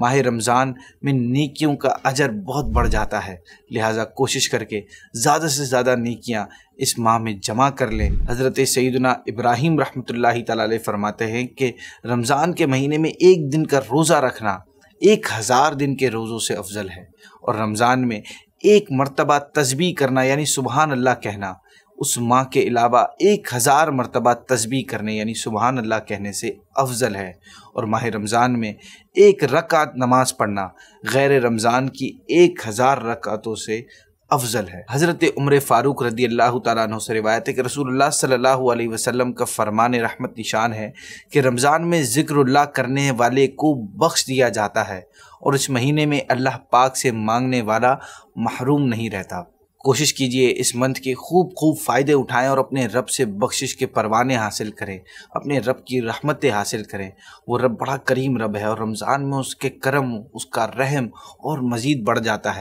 माह रमज़ान में नेकियों का अजर बहुत बढ़ जाता है लिहाजा कोशिश करके ज़्यादा से ज़्यादा नेकियाँ इस माह में जमा कर लें हज़रत सैदना इब्राहिम रहमत ला फरमाते हैं कि रमज़ान के महीने में एक दिन का रोज़ा रखना एक हज़ार दिन के रोज़ों से अफजल है और रमज़ान में एक मरतबा तस्बी करना यानी सुबहान अल्लाह कहना उस माँ के अलावा एक हज़ार मरतबा तस्बी करने यानी सुबहान अल्लाह कहने से अफजल है और माह रमज़ान में एक रकात नमाज पढ़ना गैर रमज़ान की एक हज़ार रकातों से अफजल है हज़रत उम्र फ़ारूक रदी अल्लाह तु से रवायत है कि रसूलुल्लाह सल्ला अलैहि का फ़रमान रहमत निशान है कि रमज़ान में ज़िक्रल्ला करने वाले को बख्श दिया जाता है और इस महीने में अल्लाह पाक से मांगने वाला महरूम नहीं रहता कोशिश कीजिए इस मंथ के खूब खूब फ़ायदे उठाएं और अपने रब से बख्शिश के परवाने हासिल करें अपने रब की रहमतें हासिल करें वो रब बड़ा करीम रब है और रमज़ान में उसके करम उसका रहम और मज़ीद बढ़ जाता है